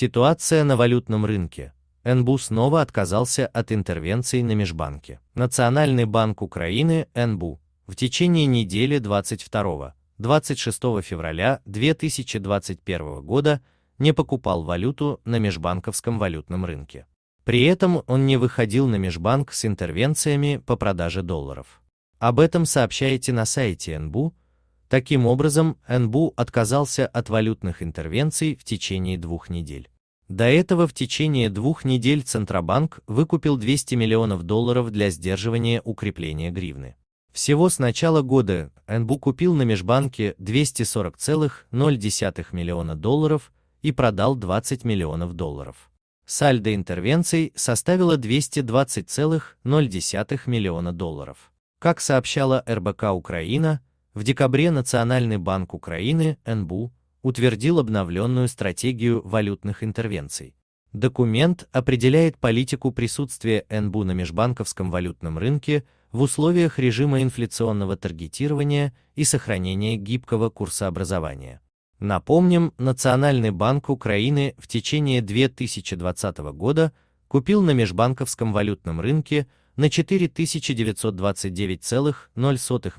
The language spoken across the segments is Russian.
Ситуация на валютном рынке. НБУ снова отказался от интервенций на межбанке. Национальный банк Украины НБУ в течение недели 22-26 февраля 2021 года не покупал валюту на межбанковском валютном рынке. При этом он не выходил на межбанк с интервенциями по продаже долларов. Об этом сообщаете на сайте НБУ, Таким образом, НБУ отказался от валютных интервенций в течение двух недель. До этого в течение двух недель Центробанк выкупил 200 миллионов долларов для сдерживания укрепления гривны. Всего с начала года НБУ купил на межбанке 240,0 миллиона долларов и продал 20 миллионов долларов. Сальдо интервенций составило 220,0 миллиона долларов. Как сообщала РБК Украина, в декабре Национальный банк Украины, НБУ, утвердил обновленную стратегию валютных интервенций. Документ определяет политику присутствия НБУ на межбанковском валютном рынке в условиях режима инфляционного таргетирования и сохранения гибкого курсообразования. Напомним, Национальный банк Украины в течение 2020 года купил на межбанковском валютном рынке на 4929,0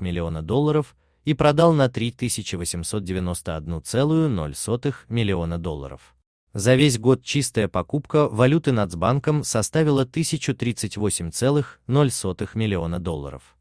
миллиона долларов – и продал на 3891,0 миллиона долларов. За весь год чистая покупка валюты Нацбанком составила 1038,0 миллиона долларов.